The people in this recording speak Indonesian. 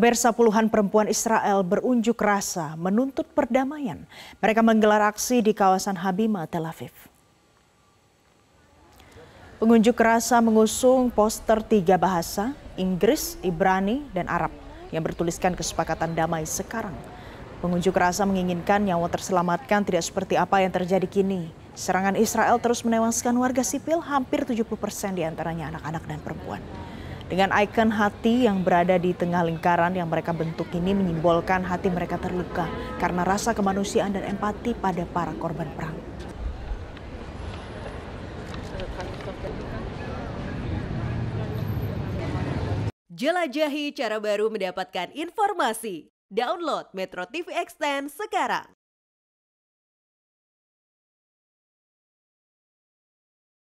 Bersa puluhan perempuan Israel berunjuk rasa menuntut perdamaian. Mereka menggelar aksi di kawasan Habima, Tel Aviv. Pengunjuk rasa mengusung poster tiga bahasa, Inggris, Ibrani, dan Arab, yang bertuliskan kesepakatan damai sekarang. Pengunjuk rasa menginginkan nyawa terselamatkan tidak seperti apa yang terjadi kini. Serangan Israel terus menewaskan warga sipil hampir 70 persen diantaranya anak-anak dan perempuan. Dengan ikon hati yang berada di tengah lingkaran yang mereka bentuk ini menyimbolkan hati mereka terluka karena rasa kemanusiaan dan empati pada para korban perang. Jelajahi cara baru mendapatkan informasi. Download Metro TV Extend sekarang.